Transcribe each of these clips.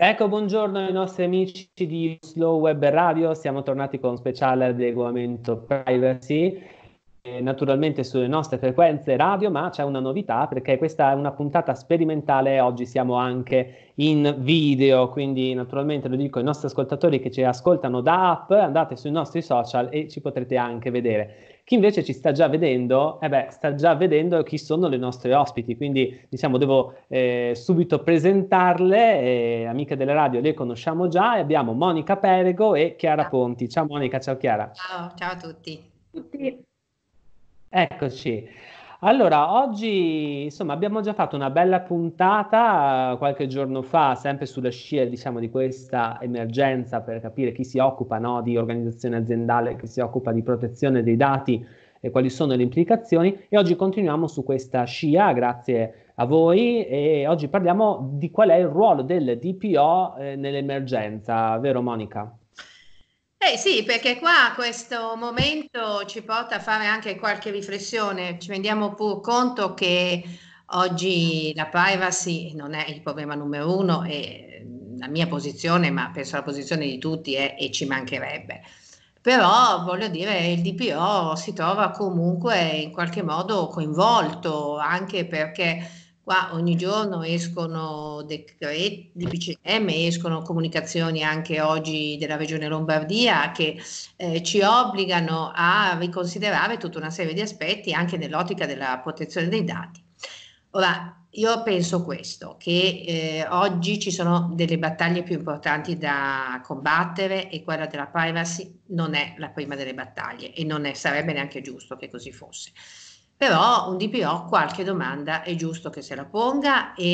Ecco, buongiorno ai nostri amici di Slow Web Radio, siamo tornati con un speciale adeguamento privacy eh, naturalmente sulle nostre frequenze radio, ma c'è una novità perché questa è una puntata sperimentale, oggi siamo anche in video, quindi naturalmente lo dico ai nostri ascoltatori che ci ascoltano da app, andate sui nostri social e ci potrete anche vedere. Chi invece ci sta già vedendo, eh beh, sta già vedendo chi sono le nostre ospiti, quindi diciamo devo eh, subito presentarle, eh, amiche della radio le conosciamo già e abbiamo Monica Perego e Chiara Ponti. Ciao Monica, ciao Chiara. Ciao, ciao a tutti. Tutti. Eccoci. Allora, oggi insomma abbiamo già fatto una bella puntata eh, qualche giorno fa, sempre sulla scia diciamo, di questa emergenza per capire chi si occupa no, di organizzazione aziendale, chi si occupa di protezione dei dati e quali sono le implicazioni e oggi continuiamo su questa scia grazie a voi e oggi parliamo di qual è il ruolo del DPO eh, nell'emergenza, vero Monica? Eh sì, perché qua questo momento ci porta a fare anche qualche riflessione. Ci rendiamo pur conto che oggi la privacy non è il problema numero uno e la mia posizione, ma penso la posizione di tutti, è e ci mancherebbe. Però voglio dire, il DPO si trova comunque in qualche modo coinvolto anche perché Qua ogni giorno escono decreti di PCM, escono comunicazioni anche oggi della Regione Lombardia che eh, ci obbligano a riconsiderare tutta una serie di aspetti anche nell'ottica della protezione dei dati. Ora, io penso questo, che eh, oggi ci sono delle battaglie più importanti da combattere e quella della privacy non è la prima delle battaglie e non è, sarebbe neanche giusto che così fosse però un DPO qualche domanda è giusto che se la ponga e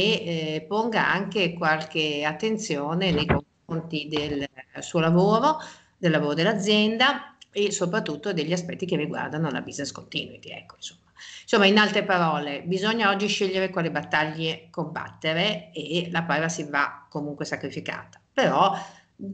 eh, ponga anche qualche attenzione nei certo. confronti del suo lavoro, del lavoro dell'azienda e soprattutto degli aspetti che riguardano la business continuity. Ecco, insomma. Insomma, in altre parole, bisogna oggi scegliere quale battaglie combattere e la privacy va comunque sacrificata, però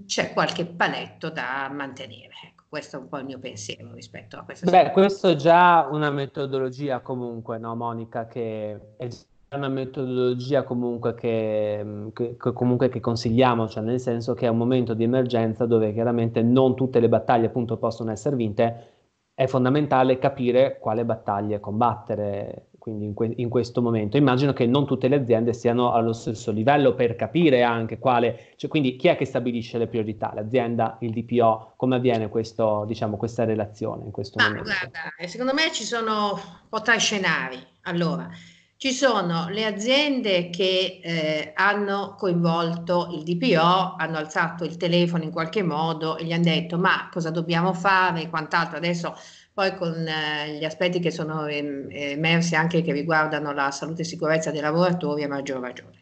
c'è qualche paletto da mantenere. Ecco. Questo è un po' il mio pensiero rispetto a questa Beh, questa è già una metodologia comunque, no Monica, che è una metodologia comunque che, mm, che, che, comunque che consigliamo, cioè nel senso che è un momento di emergenza dove chiaramente non tutte le battaglie appunto possono essere vinte, è fondamentale capire quale battaglie combattere quindi in, que- in, questo momento. Immagino che non tutte le aziende siano allo stesso livello per capire anche quale, cioè, quindi chi è che stabilisce le priorità, l'azienda, il DPO, come avviene questo, diciamo, questa relazione in questo Ma, momento? Guarda, eh, secondo me ci sono un po' tre scenari. Allora, ci sono le aziende che eh, hanno coinvolto il DPO, hanno alzato il telefono in qualche modo e gli hanno detto ma cosa dobbiamo fare, e quant'altro. Adesso poi con eh, gli aspetti che sono em- emersi anche che riguardano la salute e sicurezza dei lavoratori a maggior ragione.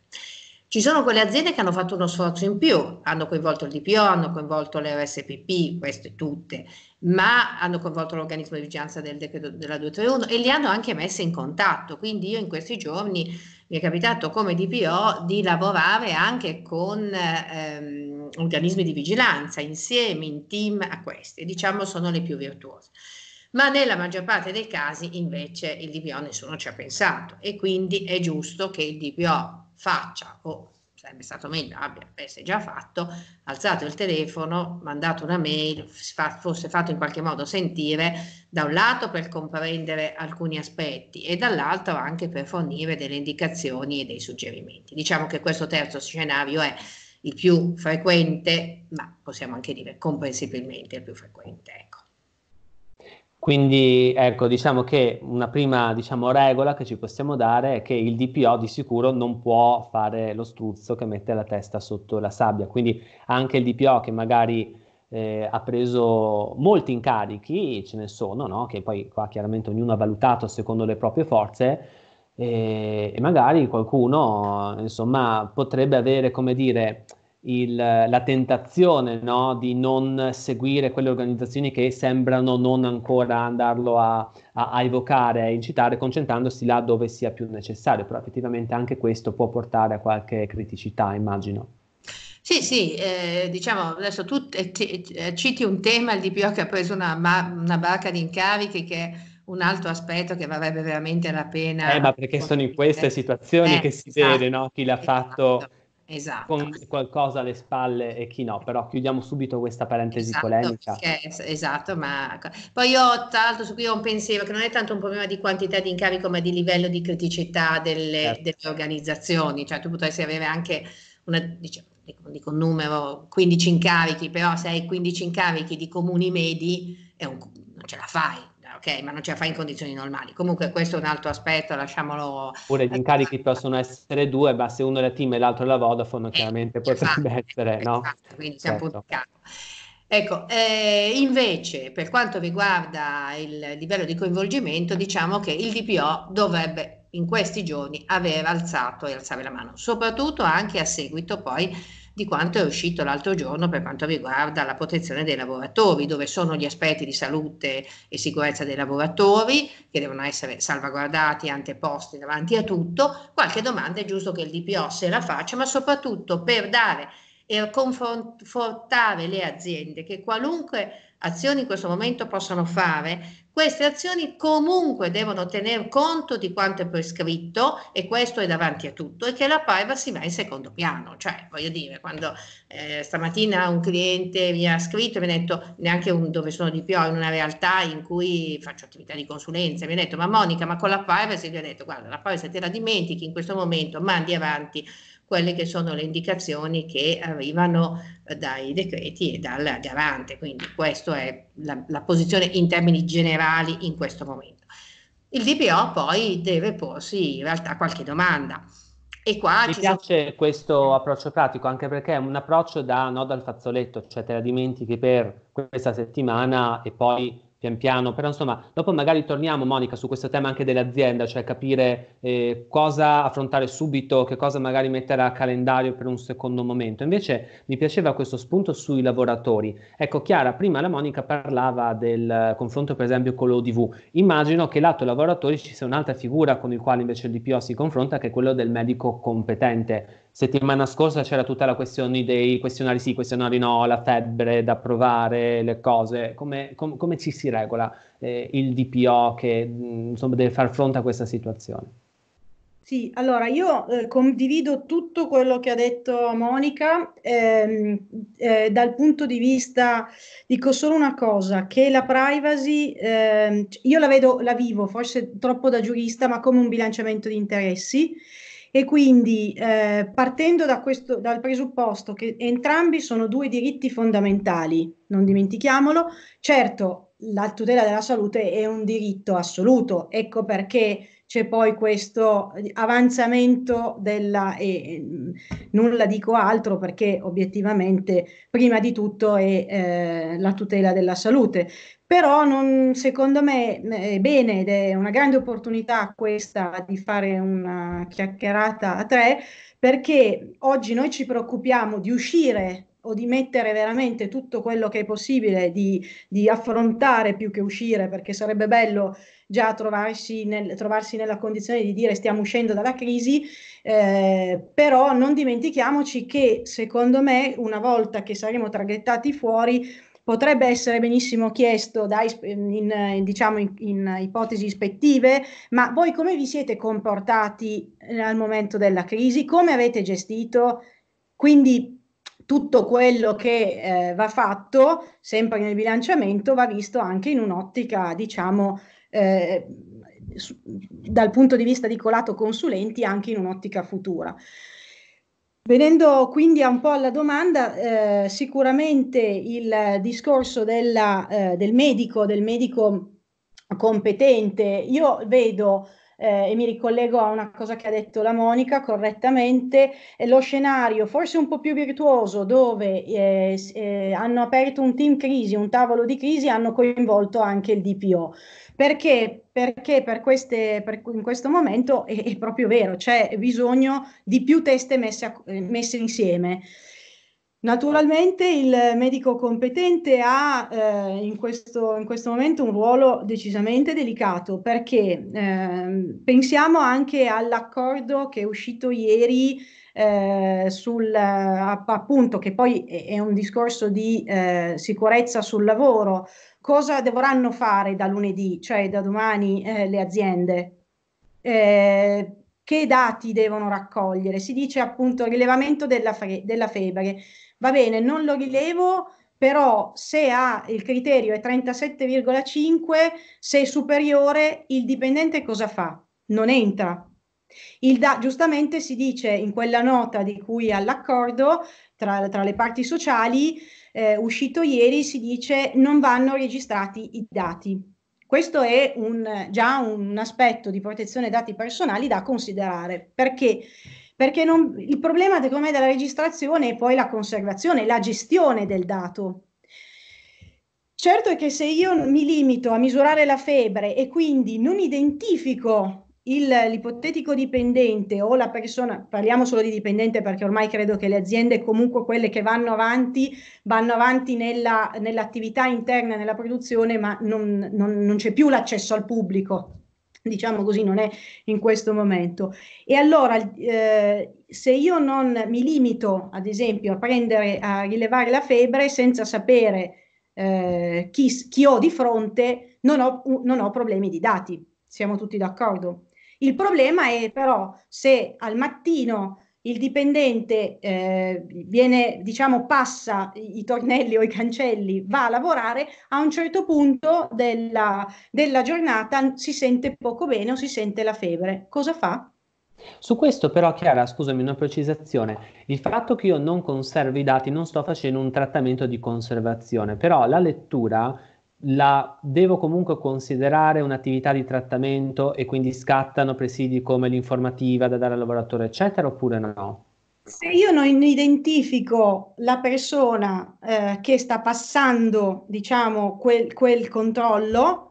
Ci sono quelle aziende che hanno fatto uno sforzo in più, hanno coinvolto il DPO, hanno coinvolto l'RSPP, queste tutte, ma hanno coinvolto l'organismo di vigilanza del decreto della 231 e li hanno anche messi in contatto. Quindi io in questi giorni mi è capitato come DPO di lavorare anche con ehm, organismi di vigilanza insieme in team a queste. diciamo sono le più virtuose ma nella maggior parte dei casi invece il DPO nessuno ci ha pensato e quindi è giusto che il DPO faccia o sarebbe stato meglio abbia, se già fatto, alzato il telefono, mandato una mail, fosse fatto in qualche modo sentire, da un lato per comprendere alcuni aspetti e dall'altro anche per fornire delle indicazioni e dei suggerimenti. Diciamo che questo terzo scenario è il più frequente, ma possiamo anche dire comprensibilmente il più frequente. Quindi ecco, diciamo che una prima diciamo, regola che ci possiamo dare è che il DPO di sicuro non può fare lo struzzo che mette la testa sotto la sabbia, quindi anche il DPO che magari eh, ha preso molti incarichi, ce ne sono, no? che poi qua chiaramente ognuno ha valutato secondo le proprie forze, e, eh, e magari qualcuno insomma, potrebbe avere, come dire, il, la tentazione no? di non seguire quelle organizzazioni che sembrano non ancora andarlo a, a, a evocare, a incitare, concentrandosi là dove sia più necessario, però effettivamente anche questo può portare a qualche criticità, immagino. Sì, sì, eh, diciamo adesso tu eh, eh citi un tema, il DPO che ha preso una, ma- una barca di incarichi che è un altro aspetto che varrebbe veramente la pena. Eh, ma perché sono in queste situazioni eh, che si esatto, vede no? chi l'ha esatto. fatto esatto. con qualcosa alle spalle e chi no, però chiudiamo subito questa parentesi esatto, polemica. Perché, esatto, ma poi io tra l'altro su cui ho un pensiero che non è tanto un problema di quantità di incarico ma di livello di criticità delle, certo. delle organizzazioni, cioè tu potresti avere anche una, diciamo, dico un numero, 15 incarichi, però se hai 15 incarichi di comuni medi è un, non ce la fai, ok, ma non ce la fa in condizioni normali. Comunque questo è un altro aspetto, lasciamolo. Pure gli eh, incarichi esatto. possono essere due, ma se uno è la team e l'altro è la Vodafone, eh, chiaramente potrebbe esatto, essere, esatto, no? quindi siamo certo. Ecco, eh, invece per quanto riguarda il livello di coinvolgimento, diciamo che il DPO dovrebbe in questi giorni aver alzato e alzare la mano, soprattutto anche a seguito poi di quanto è uscito l'altro giorno per quanto riguarda la protezione dei lavoratori, dove sono gli aspetti di salute e sicurezza dei lavoratori che devono essere salvaguardati, anteposti davanti a tutto. Qualche domanda è giusto che il DPO se la faccia, ma soprattutto per dare e confortare le aziende che qualunque azioni in questo momento possono fare, queste azioni comunque devono tener conto di quanto è prescritto e questo è davanti a tutto e che la privacy va in secondo piano. Cioè, voglio dire, quando eh, stamattina un cliente mi ha scritto e mi ha detto, neanche un, dove sono di più, in una realtà in cui faccio attività di consulenza, mi ha detto, ma Monica, ma con la privacy, gli ho detto, guarda, la privacy te la dimentichi in questo momento, mandi avanti quelle che sono le indicazioni che arrivano eh, dai decreti e dal garante. Quindi questa è la, la posizione in termini generali in questo momento. Il DPO poi deve porsi in realtà qualche domanda. Mi piace sono... questo approccio pratico, anche perché è un approccio da nodo al fazzoletto, cioè te la dimentichi per questa settimana e poi pian piano, però insomma, dopo magari torniamo Monica su questo tema anche dell'azienda, cioè capire eh, cosa affrontare subito, che cosa magari mettere a calendario per un secondo momento. Invece mi piaceva questo spunto sui lavoratori. Ecco Chiara, prima la Monica parlava del confronto per esempio con l'ODV. Immagino che lato lavoratori ci sia un'altra figura con il quale invece il DPO si confronta che è quello del medico competente settimana scorsa c'era tutta la questione dei questionari sì, questionari no, la febbre da provare, le cose, come, com, come ci si regola eh, il DPO che mm, insomma, deve far fronte a questa situazione? Sì, allora io eh, condivido tutto quello che ha detto Monica ehm, eh, dal punto di vista, dico solo una cosa, che la privacy, ehm, io la vedo, la vivo forse troppo da giurista, ma come un bilanciamento di interessi e quindi eh, partendo da questo, dal presupposto che entrambi sono due diritti fondamentali, non dimentichiamolo, certo la tutela della salute è un diritto assoluto, ecco perché c'è poi questo eh, avanzamento della, e nulla dico altro perché obiettivamente prima di tutto è eh, la tutela della salute. Però non, secondo me è bene ed è una grande opportunità questa di fare una chiacchierata a tre perché oggi noi ci preoccupiamo di uscire o di mettere veramente tutto quello che è possibile, di, di affrontare più che uscire perché sarebbe bello già trovarsi, nel, trovarsi nella condizione di dire stiamo uscendo dalla crisi, eh, però non dimentichiamoci che secondo me una volta che saremo traghettati fuori potrebbe essere benissimo chiesto da, in, diciamo in, in, ipotesi ispettive, ma voi come vi siete comportati al momento della crisi? Come avete gestito? Quindi tutto quello che eh, va fatto, sempre nel bilanciamento, va visto anche in un'ottica, diciamo, eh, dal punto di vista di Colato Consulenti anche in un'ottica futura. Venendo quindi un po' alla domanda, eh, sicuramente il discorso della, eh, del medico, del medico competente, io vedo eh, e mi ricollego a una cosa che ha detto la Monica correttamente, lo scenario forse un po' più virtuoso dove eh, eh, hanno aperto un team crisi, un tavolo di crisi, hanno coinvolto anche il DPO. Perché? Perché per queste, per, in questo momento è, è, proprio vero, c'è bisogno di più teste messe, eh, messe insieme. Naturalmente il medico competente ha eh, in, questo, in, questo, momento un ruolo decisamente delicato perché eh, pensiamo anche all'accordo che è uscito ieri eh, sul, eh, appunto che poi è un discorso di eh, sicurezza sul lavoro. Cosa dovranno fare da lunedì, cioè da domani, eh, le aziende? che dati devono raccogliere? Si dice appunto rilevamento della, fre- della febbre va bene, non lo rilevo, però se ha il criterio è 37,5, se è superiore, il dipendente cosa fa? Non entra. Da, giustamente si dice in quella nota di cui all'accordo tra, tra le parti sociali, eh, uscito ieri, si dice non vanno registrati i dati. Questo è un, già un aspetto di protezione dati personali da considerare perché perché non, il problema secondo me della registrazione è poi la conservazione, la gestione del dato. Certo è che se io mi limito a misurare la febbre e quindi non identifico il, l'ipotetico dipendente o la persona, parliamo solo di dipendente perché ormai credo che le aziende comunque quelle che vanno avanti, vanno avanti nella, nell'attività interna, nella produzione, ma non, non, non c'è più l'accesso al pubblico diciamo così, non è in questo momento. E allora, eh, se io non mi limito, ad esempio, a prendere, a rilevare la febbre senza sapere eh, chi, chi, ho di fronte, non ho, non ho problemi di dati, siamo tutti d'accordo. Il problema è però se al mattino il dipendente eh, viene, diciamo, passa i tornelli o i cancelli, va a lavorare, a un certo punto della, della giornata si sente poco bene o si sente la febbre. Cosa fa? Su questo però, Chiara, scusami una precisazione, il fatto che io non conservo i dati non sto facendo un trattamento di conservazione, però la lettura la devo comunque considerare un'attività di trattamento e quindi scattano presidi come l'informativa da dare al lavoratore, eccetera, oppure no? Se io non identifico la persona eh, che sta passando, diciamo, quel, quel controllo,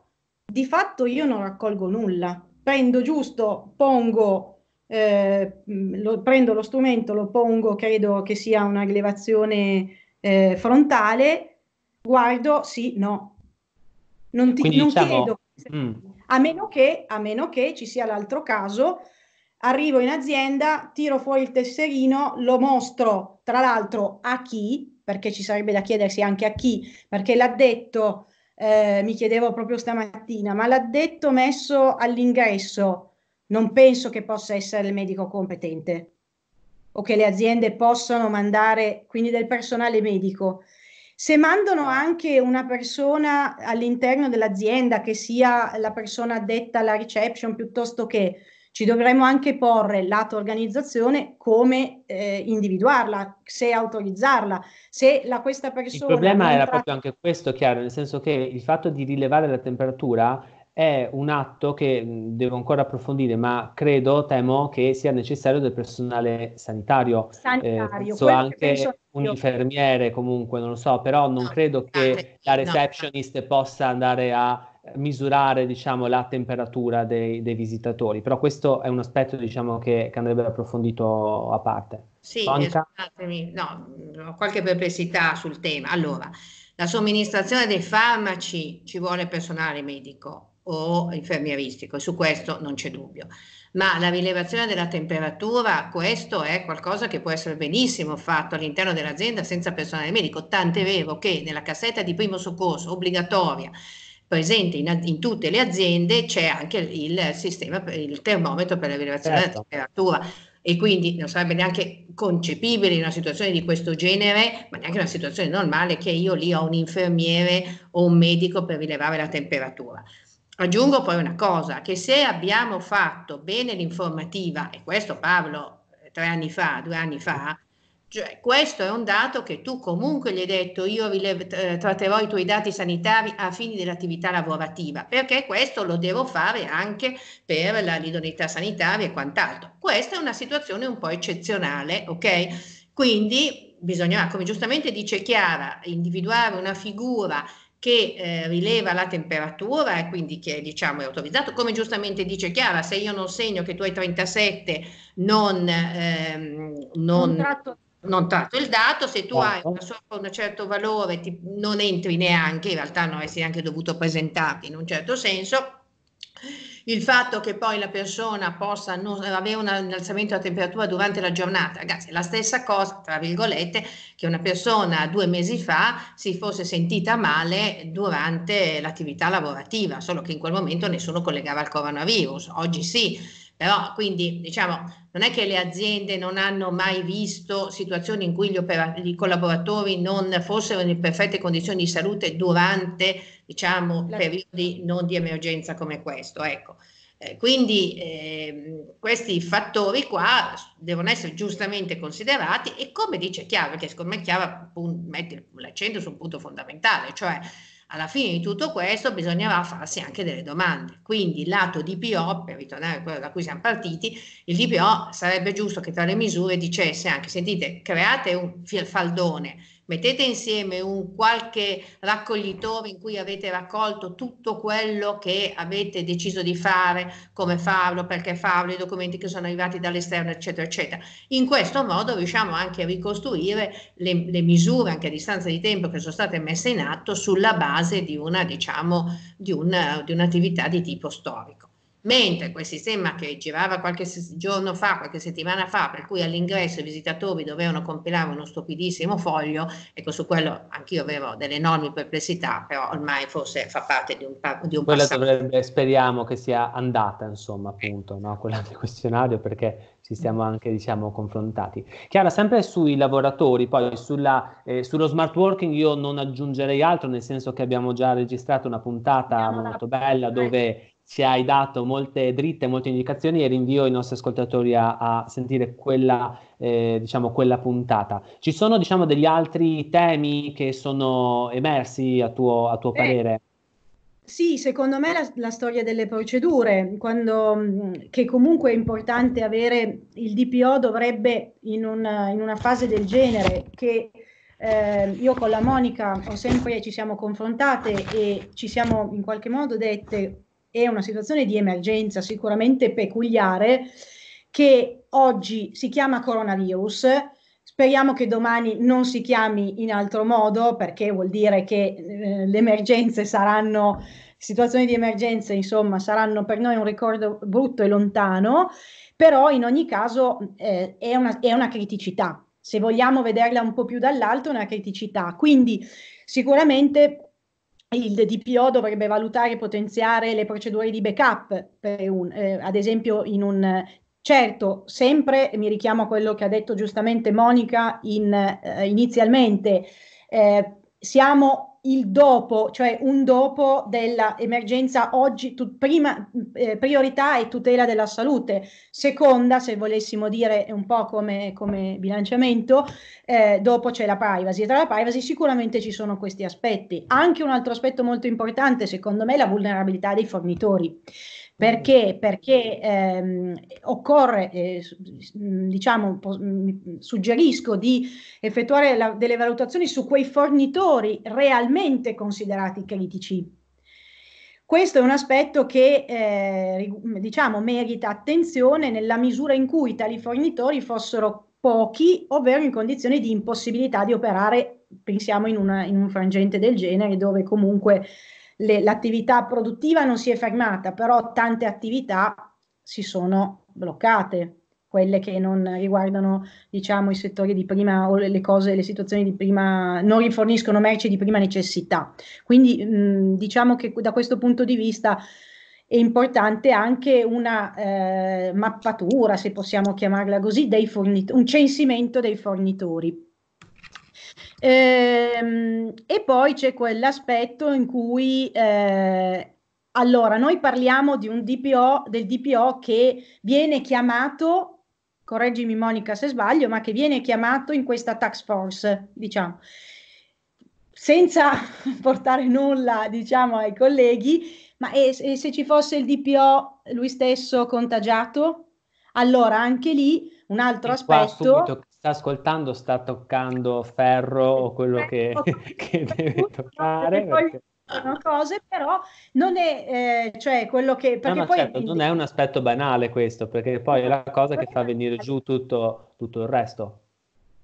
di fatto io non raccolgo nulla. Prendo giusto, pongo eh, lo, prendo lo strumento, lo pongo, credo che sia una rilevazione eh, frontale, guardo, sì, no, non, ti, Quindi, non diciamo, chiedo, mm. a, meno che, a meno che ci sia l'altro caso, arrivo in azienda, tiro fuori il tesserino, lo mostro tra l'altro a chi, perché ci sarebbe da chiedersi anche a chi, perché l'addetto, eh, mi chiedevo proprio stamattina, ma l'addetto messo all'ingresso non penso che possa essere il medico competente o che le aziende possano mandare quindi del personale medico se mandano anche una persona all'interno dell'azienda, che sia la persona addetta alla reception piuttosto che ci dovremmo anche porre lato organizzazione come eh, individuarla, se autorizzarla, se la, questa persona... Il problema era proprio anche questo, chiaro, nel senso che il fatto di rilevare la temperatura è un atto che devo ancora approfondire, ma credo, temo che sia necessario del personale sanitario. Eh, sanitario, eh, anche... penso anche un infermiere comunque, non lo so, però non no, credo che la receptionist no. possa andare a misurare diciamo, la temperatura dei, dei, visitatori, però questo è un aspetto diciamo, che, che andrebbe approfondito a parte. Sì, scusatemi, no, ho qualche perplessità sul tema. Allora, la somministrazione dei farmaci ci vuole personale medico o infermieristico, e su questo non c'è dubbio ma la rilevazione della temperatura, questo è qualcosa che può essere benissimo fatto all'interno dell'azienda senza personale medico, tant'è vero che nella cassetta di primo soccorso obbligatoria presente in, in tutte le aziende c'è anche il sistema, il termometro per la rilevazione certo. della temperatura e quindi non sarebbe neanche concepibile in una situazione di questo genere, ma neanche in una situazione normale che io lì ho un infermiere o un medico per rilevare la temperatura. Aggiungo poi una cosa, che se abbiamo fatto bene l'informativa, e questo Pablo eh, tre anni fa, due anni fa, cioè, questo è un dato che tu comunque gli hai detto, io rilev- eh, tratterò i tuoi dati sanitari a fini dell'attività lavorativa, perché questo lo devo fare anche per la l'idoneità sanitaria e quant'altro. Questa è una situazione un po' eccezionale, ok? Quindi bisognerà, come giustamente dice Chiara, individuare una figura che eh, rileva la temperatura e quindi che diciamo è autorizzato. Come giustamente dice Chiara, se io non segno che tu hai 37, non, ehm, non, tratto. non tratto. il dato, se tu oh. hai certo. una sopra un certo valore ti, non entri neanche, in realtà non sei neanche dovuto presentarti in un certo senso, il fatto che poi la persona possa non, avere un innalzamento della temperatura durante la giornata, ragazzi, è la stessa cosa, tra virgolette, che una persona due mesi fa si fosse sentita male durante l'attività lavorativa, solo che in quel momento nessuno collegava al coronavirus, oggi sì però quindi diciamo, non è che le aziende non hanno mai visto situazioni in cui gli, oper- i collaboratori non fossero in perfette condizioni di salute durante diciamo, La... periodi non di emergenza come questo. Ecco. Eh, quindi eh, questi fattori qua devono essere giustamente considerati e come dice Chiara, perché secondo me Chiara mette l'accento su un punto fondamentale, cioè alla fine di tutto questo bisognava farsi anche delle domande. Quindi il lato DPO, per ritornare a quello da cui siamo partiti, il DPO sarebbe giusto che tra le misure dicesse anche, sentite, create un faldone mettete insieme un qualche raccoglitore in cui avete raccolto tutto quello che avete deciso di fare, come farlo, perché farlo, i documenti che sono arrivati dall'esterno, eccetera, eccetera. In questo modo riusciamo anche a ricostruire le, le misure, anche a distanza di tempo, che sono state messe in atto sulla base di una, diciamo, di, una, di un'attività di tipo storico mentre quel sistema che girava qualche giorno fa, qualche settimana fa, per cui all'ingresso i visitatori dovevano compilare uno stupidissimo foglio, ecco su quello anch'io avevo delle enormi perplessità, però ormai forse fa parte di un, pa- di un Quella passato. dovrebbe, speriamo che sia andata, insomma, eh. appunto, no? quella del questionario, perché ci mm. siamo anche diciamo confrontati. Chiara, sempre sui lavoratori, poi sulla, eh, sullo smart working io non aggiungerei altro, nel senso che abbiamo già registrato una puntata molto bella dove ci hai dato molte dritte, molte indicazioni e rinvio i nostri ascoltatori a, a sentire quella, eh, diciamo, quella, puntata. Ci sono diciamo, degli altri temi che sono emersi a tuo, a tuo eh, parere? Sì, secondo me la, la storia delle procedure, quando, mm, che comunque è importante avere il DPO dovrebbe in una, in una fase del genere che eh, io con la Monica ho sempre, ci siamo confrontate e ci siamo in qualche modo dette è una situazione di emergenza sicuramente peculiare che oggi si chiama coronavirus. Speriamo che domani non si chiami in altro modo perché vuol dire che eh, le emergenze saranno, situazioni di emergenza insomma saranno per noi un ricordo brutto e lontano, però in ogni caso eh, è, una, è una criticità. Se vogliamo vederla un po' più dall'alto è una criticità. Quindi sicuramente il DPO dovrebbe valutare e potenziare le procedure di backup, un, eh, ad esempio in un Certo, sempre mi richiamo a quello che ha detto giustamente Monica in, eh, inizialmente, eh, siamo il dopo, cioè un dopo dell'emergenza oggi, tu, prima eh, priorità è tutela della salute, seconda, se volessimo dire un po' come, come bilanciamento, eh, dopo c'è la privacy. E tra la privacy sicuramente ci sono questi aspetti. Anche un altro aspetto molto importante, secondo me, è la vulnerabilità dei fornitori. Perché? Perché ehm, occorre, eh, diciamo, suggerisco di effettuare la, delle valutazioni su quei fornitori realmente considerati critici. Questo è un aspetto che eh, diciamo, merita attenzione nella misura in cui tali fornitori fossero pochi, ovvero in condizioni di impossibilità di operare, pensiamo in, una, in un frangente del genere, dove comunque le, l'attività produttiva non si è fermata, però tante attività si sono bloccate, quelle che non riguardano diciamo, i settori di prima o le cose, le situazioni di prima, non riforniscono merci di prima necessità. Quindi mh, mm, diciamo che da questo punto di vista è importante anche una eh, mappatura, se possiamo chiamarla così, dei fornitori, un censimento dei fornitori Ehm, e poi c'è quell'aspetto in cui eh, allora noi parliamo di un DPO, del DPO che viene chiamato correggimi Monica se sbaglio, ma che viene chiamato in questa tax force, diciamo. Senza portare nulla, diciamo, ai colleghi, ma e, e se ci fosse il DPO lui stesso contagiato? Allora, anche lì un altro e aspetto sta ascoltando sta toccando ferro o quello che, ecco, che deve toccare. Perché... cose, però non è eh, cioè quello che. No, poi certo, è... non è un aspetto banale questo, perché poi è la cosa che fa venire giù tutto, tutto il resto.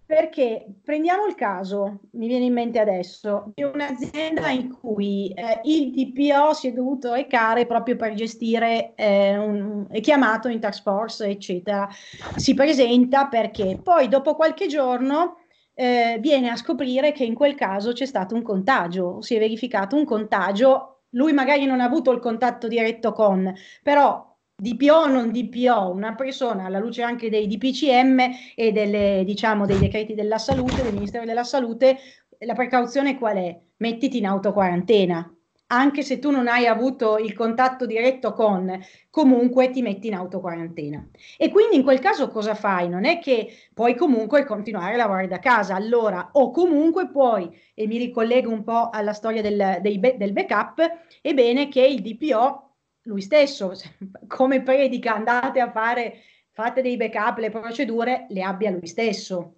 Perché prendiamo il caso, mi viene in mente adesso, di un'azienda in cui eh, il DPO si è dovuto recare proprio per gestire, eh, un, è chiamato in task force, eccetera. Si presenta perché poi dopo qualche giorno eh, viene a scoprire che in quel caso c'è stato un contagio, si è verificato un contagio, lui magari non ha avuto il contatto diretto con, però DPO o non DPO una persona alla luce anche dei DPCM e delle, diciamo, dei decreti della salute, del Ministero della Salute, la precauzione qual è? Mettiti in autoquarantena. Anche se tu non hai avuto il contatto diretto con, comunque ti metti in autoquarantena. E quindi in quel caso cosa fai? Non è che puoi comunque continuare a lavorare da casa, allora, o comunque puoi, e mi ricollego un po' alla storia del, dei, del backup, è bene che il DPO lui stesso, come predica andate a fare, fate dei backup, le procedure le abbia lui stesso,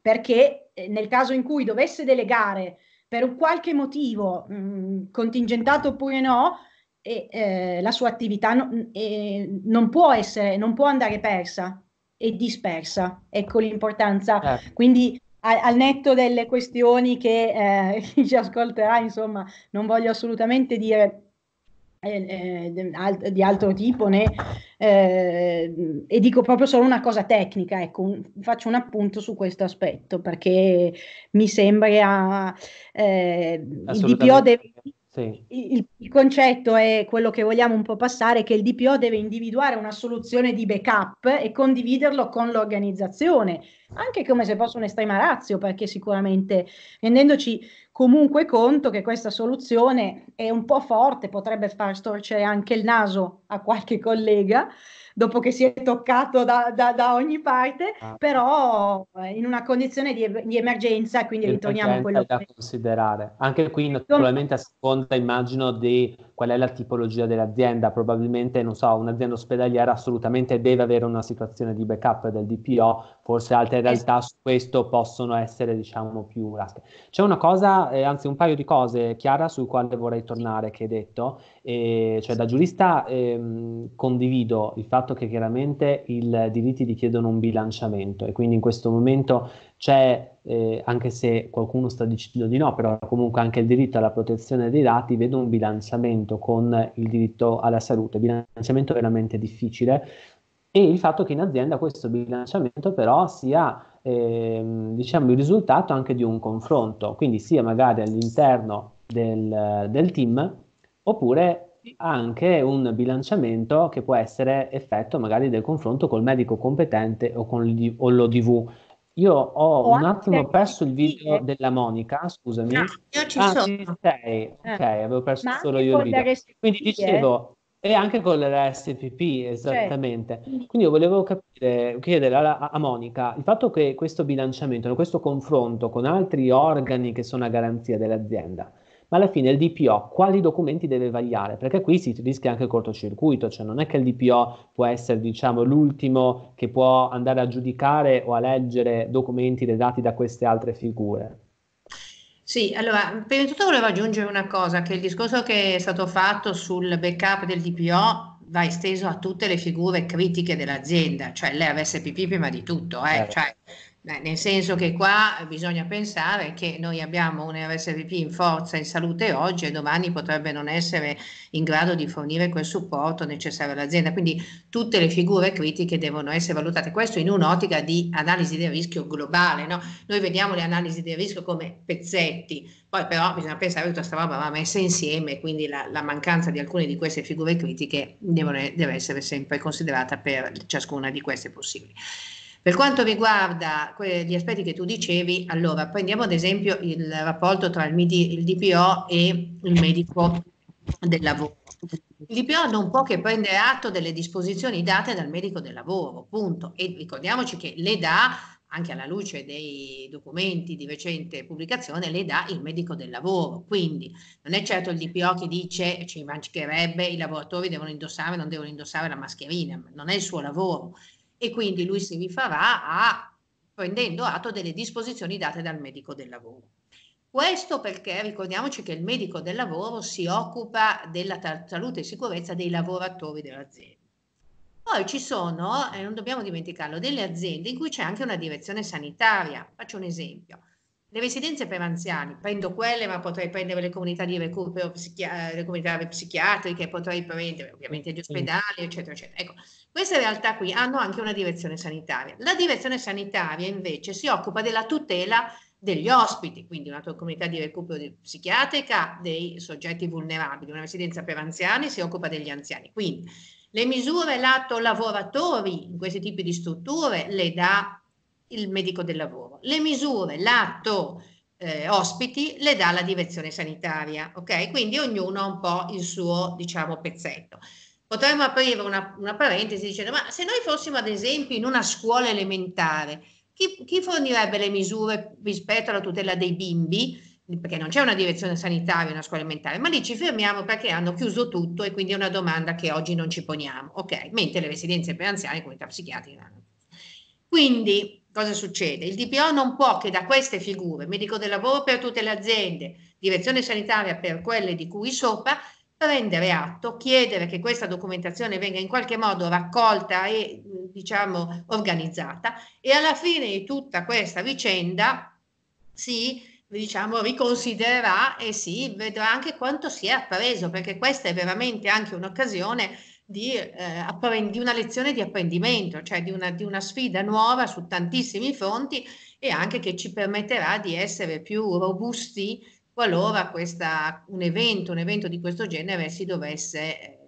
perché eh, nel caso in cui dovesse delegare per un qualche motivo, mh, mm, contingentato oppure no, e, eh, la sua attività no, mm, e, non, può essere, non può andare persa e dispersa. Ecco l'importanza. Eh. Quindi al netto delle questioni che eh, chi ci ascolterà, insomma, non voglio assolutamente dire eh, eh, di altro tipo né, eh, e dico proprio solo una cosa tecnica ecco un, faccio un appunto su questo aspetto perché mi sembra eh, il DPO deve sì. il, il, concetto è quello che vogliamo un po' passare che il DPO deve individuare una soluzione di backup e condividerlo con l'organizzazione anche come se fosse un'estrema estrema razio perché sicuramente rendendoci comunque conto che questa soluzione è un po' forte, potrebbe far storcere anche il naso a qualche collega, dopo che si è toccato da, da, da ogni parte, ah. però eh, in una condizione di, di emergenza, quindi di ritorniamo a quello da considerare. Anche qui naturalmente a seconda, immagino, di qual è la tipologia dell'azienda. Probabilmente, non so, un'azienda ospedaliera assolutamente deve avere una situazione di backup del DPO, forse altre realtà su questo possono essere, diciamo, più C'è una cosa eh, anzi un paio di cose, Chiara, sul quale vorrei tornare, che hai detto. Eh, cioè, da giurista ehm, condivido il fatto che chiaramente i diritti richiedono un bilanciamento e quindi in questo momento c'è, eh, anche se qualcuno sta dicendo di no, però comunque anche il diritto alla protezione dei dati vede un bilanciamento con il diritto alla salute, bilanciamento veramente difficile e il fatto che in azienda questo bilanciamento però sia ehm, diciamo, il risultato anche di un confronto, quindi sia magari all'interno del, del team oppure anche un bilanciamento che può essere effetto magari del confronto col medico competente o con l'ODV. Io ho o un attimo perso il video della Monica, scusami. No, io ci ah, sono. Sei. Ok, avevo perso Ma solo io il video. Quindi dicevo, e anche con l'RSPP, esattamente. Cioè. Quindi io volevo capire, chiedere a, a, Monica, il fatto che questo bilanciamento, questo confronto con altri organi che sono a garanzia dell'azienda, ma alla fine il DPO quali documenti deve vagliare? Perché qui si rischia anche il cortocircuito, cioè non è che il DPO può essere diciamo, l'ultimo che può andare a giudicare o a leggere documenti redatti da queste altre figure. Sì, allora, prima di tutto volevo aggiungere una cosa, che il discorso che è stato fatto sul backup del DPO va esteso a tutte le figure critiche dell'azienda, cioè lei prima di tutto, eh? Eh. Cioè, Beh, nel senso che qua bisogna pensare che noi abbiamo un RSVP in forza in salute oggi e domani potrebbe non essere in grado di fornire quel supporto necessario all'azienda. Quindi tutte le figure critiche devono essere valutate. Questo in un'ottica di analisi del rischio globale. No? Noi vediamo le analisi del rischio come pezzetti, poi però bisogna pensare che tutta questa roba va messa insieme, quindi la, la mancanza di alcune di queste figure critiche devono, deve essere sempre considerata per ciascuna di queste possibili. Per quanto riguarda gli aspetti che tu dicevi, allora prendiamo ad esempio il rapporto tra il, MIDI, il DPO e il medico del lavoro. Il DPO non può che prendere atto delle disposizioni date dal medico del lavoro, punto. E ricordiamoci che le dà anche alla luce dei documenti di recente pubblicazione, le dà il medico del lavoro. Quindi non è certo il DPO che dice ci mancherebbe, i lavoratori devono indossare, non devono indossare la mascherina, non è il suo lavoro e quindi lui si rifarà a, prendendo atto delle disposizioni date dal medico del lavoro. Questo perché ricordiamoci che il medico del lavoro si occupa della salute e sicurezza dei lavoratori dell'azienda. Poi ci sono, e non dobbiamo dimenticarlo, delle aziende in cui c'è anche una direzione sanitaria. Faccio un esempio le residenze per anziani, prendo quelle, ma potrei prendere le comunità di recupero, psichia- eh, le comunità psichiatriche, potrei prendere ovviamente gli ospedali, eccetera, eccetera. Ecco, queste realtà qui hanno anche una direzione sanitaria. La direzione sanitaria invece si occupa della tutela degli ospiti, quindi una comunità di recupero psichiatrica dei soggetti vulnerabili, una residenza per anziani si occupa degli anziani. Quindi le misure lato lavoratori in questi tipi di strutture le dà il medico del lavoro. Le misure l'atto eh, ospiti le dà la direzione sanitaria, ok? Quindi ognuno ha un po' il suo, diciamo, pezzetto. Potremmo aprire una, una parentesi dicendo, ma se noi fossimo ad esempio in una scuola elementare, chi, chi fornirebbe le misure rispetto alla tutela dei bimbi? perché non c'è una direzione sanitaria in una scuola elementare, ma lì ci fermiamo perché hanno chiuso tutto e quindi è una domanda che oggi non ci poniamo, ok? Mentre le residenze per anziani, comunità psichiatriche, hanno. Quindi cosa succede? Il DPO non può che da queste figure, medico del lavoro per tutte le aziende, direzione sanitaria per quelle di cui sopra, prendere atto, chiedere che questa documentazione venga in qualche modo raccolta e mm, diciamo organizzata e alla fine di tutta questa vicenda si diciamo riconsidererà e si vedrà anche quanto si è appreso perché questa è veramente anche un'occasione di, eh, di, una lezione di apprendimento, cioè di una, di una, sfida nuova su tantissimi fronti e anche che ci permetterà di essere più robusti qualora questa, un, evento, un evento di questo genere si dovesse eh,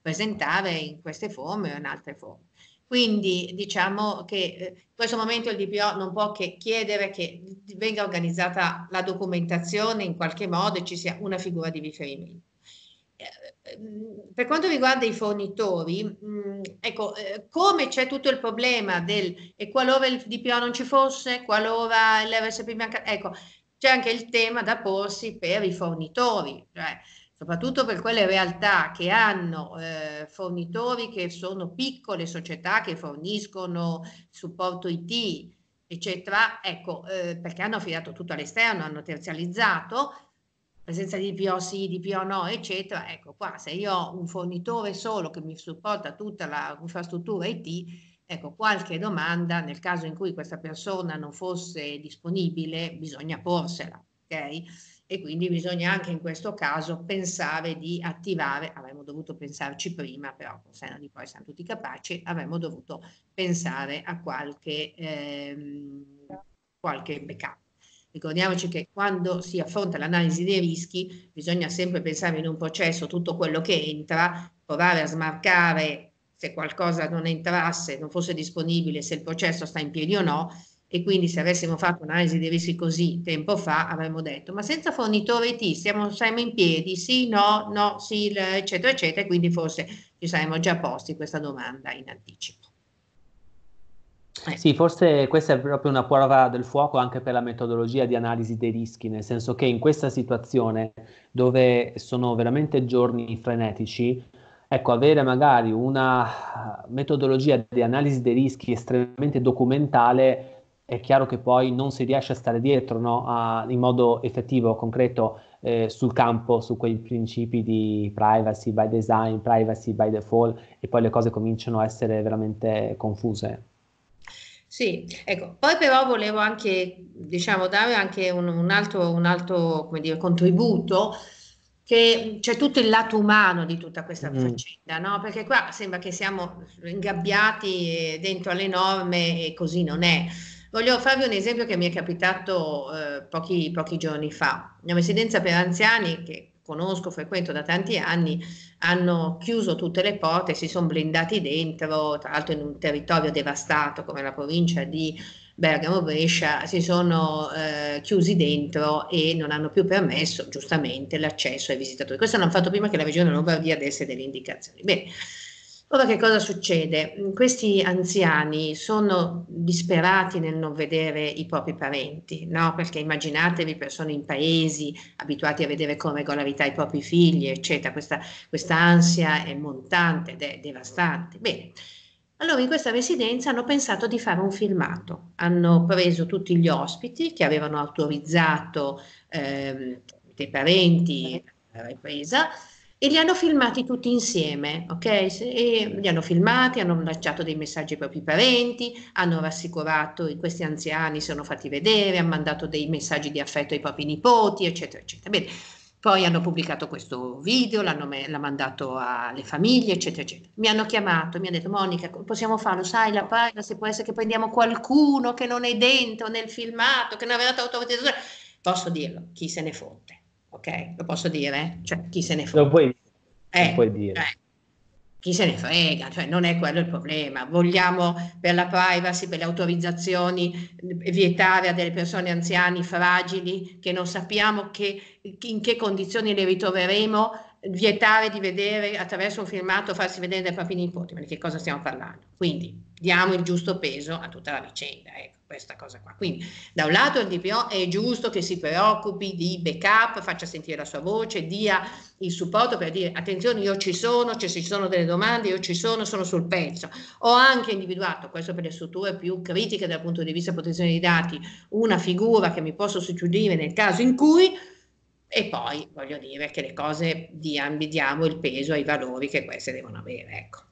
presentare in queste forme o in altre forme. Quindi diciamo che eh, in questo momento il DPO non può che chiedere che venga organizzata la documentazione in qualche modo e ci sia una figura di riferimento. Ehm, per quanto riguarda i fornitori, mm, ecco, eh, come c'è tutto il problema del e qualora il DPO non ci fosse, qualora l'RSP manca, ecco, c'è anche il tema da porsi per i fornitori, cioè soprattutto per quelle realtà che hanno eh, fornitori che sono piccole società che forniscono supporto IT, eccetera, ecco, eh, perché hanno affidato tutto all'esterno, hanno terzializzato, presenza di PO sì, di PO no, eccetera. Ecco qua, se io ho un fornitore solo che mi supporta tutta l'infrastruttura IT, Ecco, qualche domanda nel caso in cui questa persona non fosse disponibile, bisogna porsela, ok? E quindi bisogna anche in questo caso pensare di attivare, avremmo dovuto pensarci prima, però con Sena di poi siamo tutti capaci, avremmo dovuto pensare a qualche, ehm, qualche backup. Ricordiamoci che quando si affronta l'analisi dei rischi bisogna sempre pensare in un processo tutto quello che entra, provare a smarcare se qualcosa non entrasse, non fosse disponibile, se il processo sta in piedi o no, e quindi se avessimo fatto un'analisi dei rischi così tempo fa avremmo detto ma senza fornitore IT siamo, siamo in piedi, sì, no, no, sì, eccetera, eccetera, e quindi forse ci saremmo già posti questa domanda in anticipo. Eh. sì, forse questa è proprio una prova del fuoco anche per la metodologia di analisi dei rischi, nel senso che in questa situazione dove sono veramente giorni frenetici, ecco, avere magari una metodologia di analisi dei rischi estremamente documentale è chiaro che poi non si riesce a stare dietro no? a, in modo effettivo, concreto, eh, sul campo, su quei principi di privacy by design, privacy by default e poi le cose cominciano a essere veramente confuse. Sì, ecco, poi però volevo anche, diciamo, dare anche un, un altro, un altro dire, contributo, che c'è tutto il lato umano di tutta questa mm. faccenda, no? Perché qua sembra che siamo ingabbiati dentro alle norme e così non è. Voglio farvi un esempio che mi è capitato eh, pochi, pochi giorni fa. Una residenza per anziani che conosco, frequento da tanti anni, hanno chiuso tutte le porte, si sono blindati dentro, tra l'altro in un territorio devastato come la provincia di Bergamo-Brescia, si sono eh, chiusi dentro e non hanno più permesso giustamente l'accesso ai visitatori. Questo l'hanno fatto prima che la regione Lombardia desse delle indicazioni. Bene. Ora che cosa succede? Mm, questi anziani sono disperati nel non vedere i propri parenti, no? perché immaginatevi persone in paesi abituati a vedere con regolarità i propri figli, eccetera, questa, questa ansia è montante ed è devastante. Bene. Allora in questa residenza hanno pensato di fare un filmato, hanno preso tutti gli ospiti che avevano autorizzato ehm, dei parenti la ripresa, e li hanno filmati tutti insieme, ok? E li hanno filmati, hanno lanciato dei messaggi ai propri parenti, hanno rassicurato questi anziani, si sono fatti vedere, hanno mandato dei messaggi di affetto ai propri nipoti, eccetera, eccetera. Bene, poi hanno pubblicato questo video, l'hanno, l'hanno mandato alle famiglie, eccetera, eccetera. Mi hanno chiamato, mi hanno detto, Monica, possiamo farlo, sai, la privacy può essere che prendiamo qualcuno che non è dentro nel filmato, che non aveva dato autorizzazione. Posso dirlo, chi se ne fotte ok? Lo posso dire? Cioè, chi se ne frega? Lo puoi, eh, lo puoi dire. Eh, chi se ne frega? Cioè, non è quello il problema. Vogliamo per la privacy, per le autorizzazioni, eh, vietare a delle persone anziane, fragili, che non sappiamo che, in che condizioni le ritroveremo, vietare di vedere attraverso un filmato, farsi vedere dai propri nipoti. Ma di che cosa stiamo parlando? Quindi diamo il giusto peso a tutta la vicenda, ecco questa cosa qua. Quindi da un lato il DPO è giusto che si preoccupi di backup, faccia sentire la sua voce, dia il supporto per dire attenzione io ci sono, cioè se ci sono delle domande io ci sono, sono sul pezzo. Ho anche individuato, questo per le strutture più critiche dal punto di vista protezione dei dati, una figura che mi posso succedere nel caso in cui e poi voglio dire che le cose diamo il peso ai valori che queste devono avere. Ecco.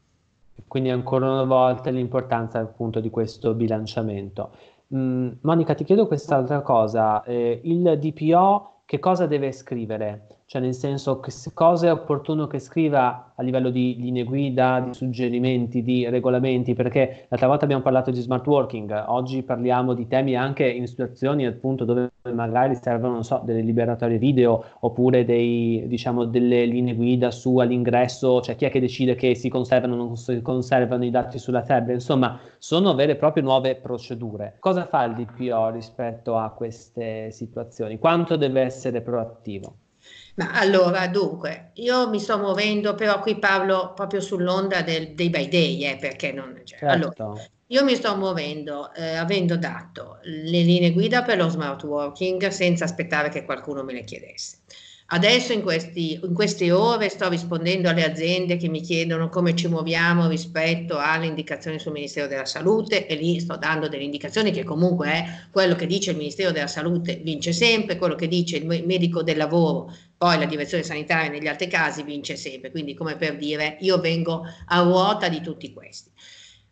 Quindi ancora una volta l'importanza appunto di questo bilanciamento. Mm, Monica, ti chiedo quest'altra cosa. Eh, il DPO che cosa deve scrivere? cioè nel senso che cosa è opportuno che scriva a livello di linee guida, di suggerimenti, di regolamenti, perché l'altra volta abbiamo parlato di smart working, oggi parliamo di temi anche in situazioni appunto dove magari servono, non so, delle liberatorie video oppure dei, diciamo, delle linee guida su all'ingresso, cioè chi è che decide che si conservano o non si conservano i dati sulla tab, insomma sono vere e proprie nuove procedure. Cosa fa il DPO rispetto a queste situazioni? Quanto deve essere proattivo? Ma allora, dunque, io mi sto muovendo, però qui parlo proprio sull'onda del day by day, eh, perché non... Cioè, certo. allora, io mi sto muovendo eh, avendo dato le linee guida per lo smart working senza aspettare che qualcuno me le chiedesse. Adesso in, questi, in, queste ore sto rispondendo alle aziende che mi chiedono come ci muoviamo rispetto alle indicazioni sul Ministero della Salute e lì sto dando delle indicazioni che comunque è quello che dice il Ministero della Salute vince sempre, quello che dice il medico del lavoro, poi la direzione sanitaria negli altri casi vince sempre, quindi come per dire io vengo a ruota di tutti questi.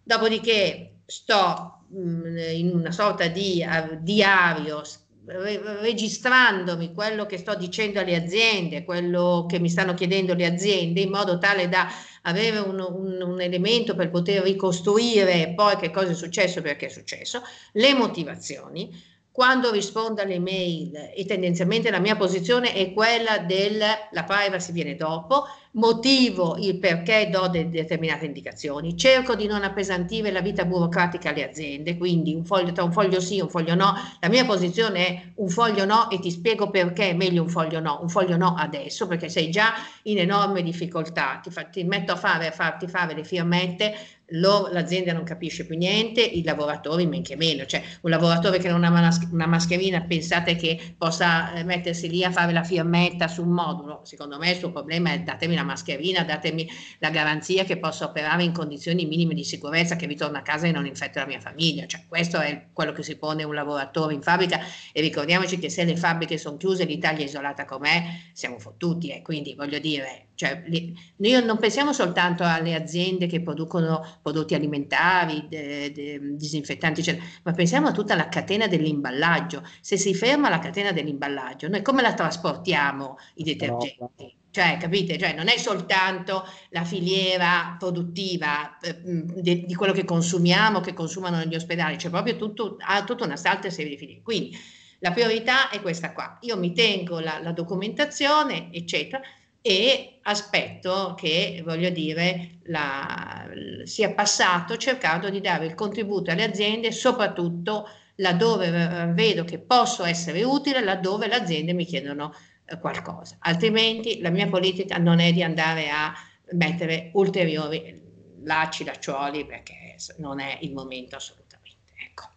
Dopodiché sto in una sorta di diario registrandomi quello che sto dicendo alle aziende, quello che mi stanno chiedendo le aziende, in modo tale da avere un, un, un elemento per poter ricostruire poi che cosa è successo, perché è successo, le motivazioni quando rispondo alle mail e tendenzialmente la mia posizione è quella della privacy viene dopo, motivo il perché do de determinate indicazioni, cerco di non appesantire la vita burocratica alle aziende, quindi un foglio tra un foglio sì, un foglio no, la mia posizione è un foglio no e ti spiego perché è meglio un foglio no, un foglio no adesso perché sei già in enorme difficoltà, ti, fa, ti metto a fare, a farti fare le firmette lo, l'azienda non capisce più niente, i lavoratori men che meno, cioè un lavoratore che non ha una, mascherina pensate che possa eh, mettersi lì a fare la firmetta su un modulo, secondo me il suo problema è datemi la mascherina, datemi la garanzia che possa operare in condizioni minime di sicurezza, che ritorno a casa e non infetto la mia famiglia, cioè questo è quello che si pone un lavoratore in fabbrica e ricordiamoci che se le fabbriche sono chiuse, l'Italia è isolata com'è, siamo fottuti e eh. quindi voglio dire cioè, le, noi non pensiamo soltanto alle aziende che producono prodotti alimentari, de, de, disinfettanti, eccetera, ma pensiamo a tutta la catena dell'imballaggio. Se si ferma la catena dell'imballaggio, noi come la trasportiamo i detergenti? Cioè, capite? Cioè, non è soltanto la filiera produttiva eh, di, quello che consumiamo, che consumano negli ospedali, c'è proprio tutto, ah, tutta una salta serie di filiere. Quindi la priorità è questa qua. Io mi tengo la, la documentazione, eccetera e aspetto che, voglio dire, la, sia passato cercando di dare il contributo alle aziende, soprattutto laddove eh, vedo che posso essere utile, laddove le aziende mi chiedono eh, qualcosa. Altrimenti la mia politica non è di andare a mettere ulteriori lacci, lacciuoli, perché non è il momento assolutamente. Ecco.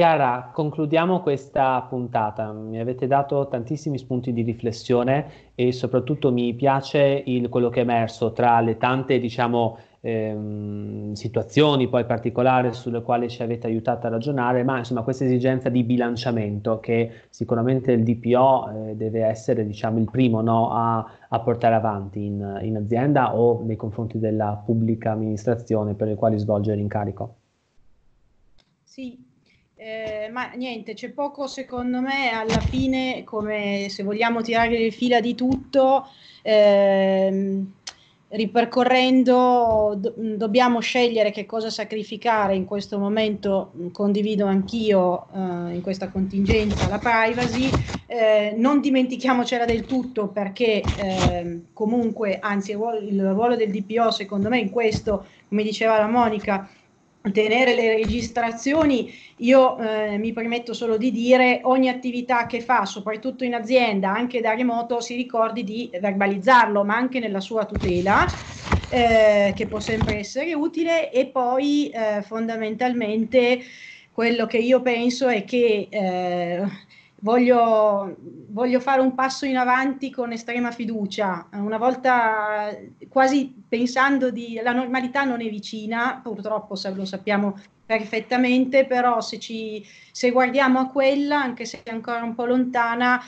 Chiara, concludiamo questa puntata. Mi avete dato tantissimi spunti di riflessione e soprattutto mi piace il, quello che è emerso tra le tante, diciamo, ehm, situazioni poi particolari sulle quali ci avete aiutato a ragionare, ma insomma questa esigenza di bilanciamento che sicuramente il DPO eh, deve essere, diciamo, il primo no, a, a, portare avanti in, in azienda o nei confronti della pubblica amministrazione per le quali svolge l'incarico. Sì, eh, ma niente, c'è poco secondo me alla fine, come se vogliamo tirare le fila di tutto, ehm, ripercorrendo do- dobbiamo scegliere che cosa sacrificare in questo momento, mm, condivido anch'io eh, in questa contingenza la privacy, eh, non dimentichiamocela del tutto perché ehm, comunque, anzi il ruolo, il ruolo del DPO secondo me in questo, come diceva la Monica, tenere le registrazioni, io eh, mi permetto solo di dire ogni attività che fa, soprattutto in azienda, anche da remoto, si ricordi di verbalizzarlo, ma anche nella sua tutela, eh, che può sempre essere utile, e poi eh, fondamentalmente quello che io penso è che eh, voglio, voglio, fare un passo in avanti con estrema fiducia. Una volta quasi pensando che la normalità non è vicina, purtroppo lo sappiamo perfettamente, però se, ci, se guardiamo a quella, anche se è ancora un po' lontana,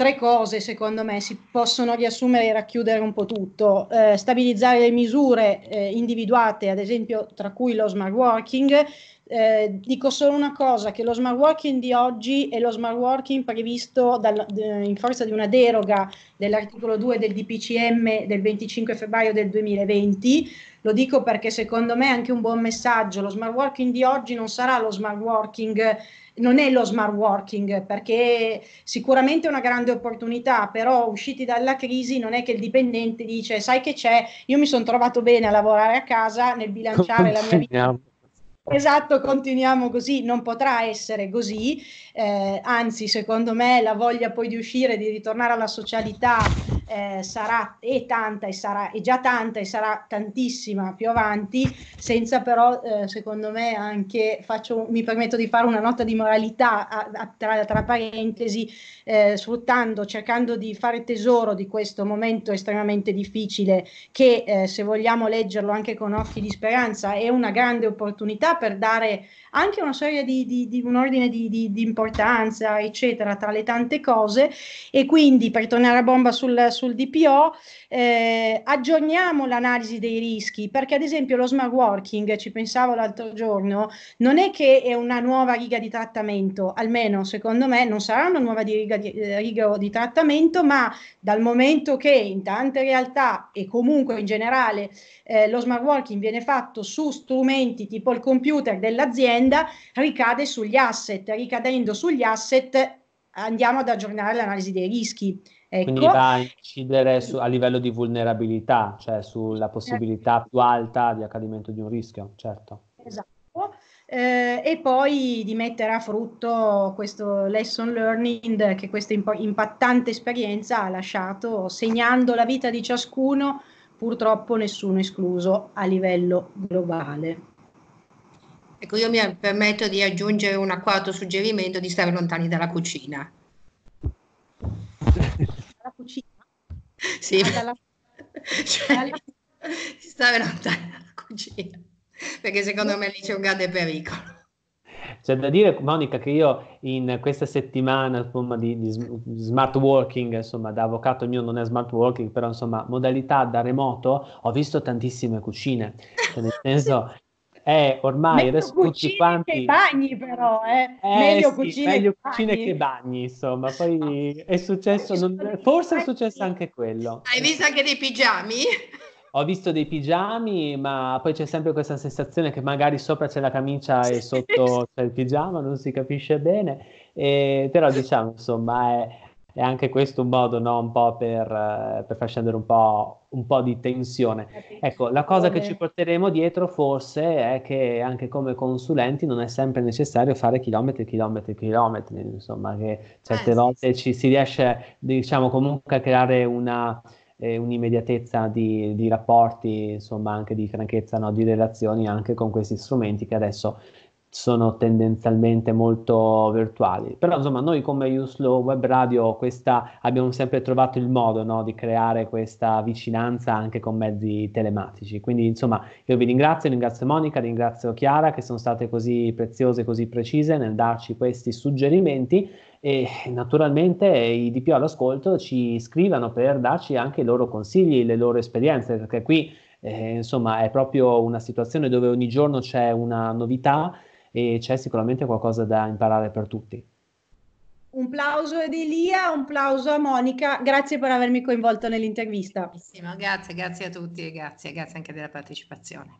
tre cose secondo me si possono riassumere e racchiudere un po' tutto. Eh, stabilizzare le misure eh, individuate, ad esempio tra cui lo smart working. Eh, dico solo una cosa, che lo smart working di oggi è lo smart working previsto dal, eh, in forza di una deroga dell'articolo 2 del DPCM del 25 febbraio del 2020. Lo dico perché secondo me è anche un buon messaggio. Lo smart working di oggi non sarà lo smart working non è lo smart working perché sicuramente è una grande opportunità, però usciti dalla crisi non è che il dipendente dice sai che c'è, io mi sono trovato bene a lavorare a casa nel bilanciare la mia vita. Esatto, continuiamo così, non potrà essere così, eh, anzi secondo me la voglia poi di uscire, di ritornare alla socialità, eh, sarà e tanta e sarà e già tanta e sarà tantissima più avanti, senza però eh, secondo me anche faccio, mi permetto di fare una nota di moralità a, a, tra, tra, parentesi, eh, sfruttando, cercando di fare tesoro di questo momento estremamente difficile che eh, se vogliamo leggerlo anche con occhi di speranza è una grande opportunità per dare anche una serie di, di, di un ordine di, di, importanza, eccetera, tra le tante cose e quindi per tornare a bomba sul sul DPO, eh, aggiorniamo l'analisi dei rischi, perché ad esempio lo smart working, ci pensavo l'altro giorno, non è che è una nuova riga di trattamento, almeno secondo me non sarà una nuova di riga, di, eh, riga di trattamento, ma dal momento che in tante realtà e comunque in generale eh, lo smart working viene fatto su strumenti tipo il computer dell'azienda, ricade sugli asset, ricadendo sugli asset andiamo ad aggiornare l'analisi dei rischi. Ecco. Quindi va a incidere su, a livello di vulnerabilità, cioè sulla certo. possibilità più alta di accadimento di un rischio, certo. Esatto. Eh, e poi di mettere a frutto questo lesson learning che questa imp- impattante esperienza ha lasciato, segnando la vita di ciascuno, purtroppo nessuno escluso a livello globale. Ecco, io mi permetto di aggiungere un quarto suggerimento di stare lontani dalla cucina. Sì, ma cioè, dalla... si sta lontana dalla cucina, perché secondo me lì c'è un grande pericolo. C'è da dire, Monica, che io in questa settimana insomma, di, di, smart working, insomma, da avvocato mio non è smart working, però insomma, modalità da remoto, ho visto tantissime cucine. Cioè, nel senso, eh, ormai meglio adesso tutti quanti... che bagni però, eh. eh meglio, sì, cucine, meglio che cucine bagni. che bagni, insomma. Poi è successo, non... forse è successo anche quello. Hai visto anche dei pigiami? Ho visto dei pigiami, ma poi c'è sempre questa sensazione che magari sopra c'è la camicia e sotto c'è il pigiama, non si capisce bene. Eh, però diciamo, insomma, è è anche questo un modo no? un po' per, eh, per, far scendere un po', un po di tensione. Ecco, la cosa che ci porteremo dietro forse è che anche come consulenti non è sempre necessario fare chilometri, chilometri, chilometri, insomma, che certe eh, volte sì. ci, si riesce, diciamo, comunque a creare una eh, un'immediatezza di, di, rapporti, insomma anche di franchezza, no? di relazioni anche con questi strumenti che adesso sono tendenzialmente molto virtuali. Però insomma noi come Uslo Web Radio questa, abbiamo sempre trovato il modo no, di creare questa vicinanza anche con mezzi telematici. Quindi insomma io vi ringrazio, ringrazio Monica, ringrazio Chiara che sono state così preziose, così precise nel darci questi suggerimenti e naturalmente i di più all'ascolto ci scrivano per darci anche i loro consigli, le loro esperienze, perché qui eh, insomma è proprio una situazione dove ogni giorno c'è una novità e c'è sicuramente qualcosa da imparare per tutti. Un plauso ad Elia, un plauso a Monica, grazie per avermi coinvolto nell'intervista. Grazie, grazie a tutti e grazie, grazie anche della partecipazione.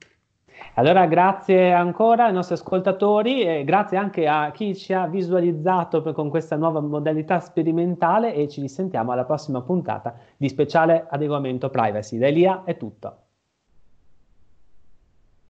Allora grazie ancora ai nostri ascoltatori e grazie anche a chi ci ha visualizzato per, con questa nuova modalità sperimentale e ci risentiamo alla prossima puntata di speciale adeguamento privacy. Da Elia è tutto.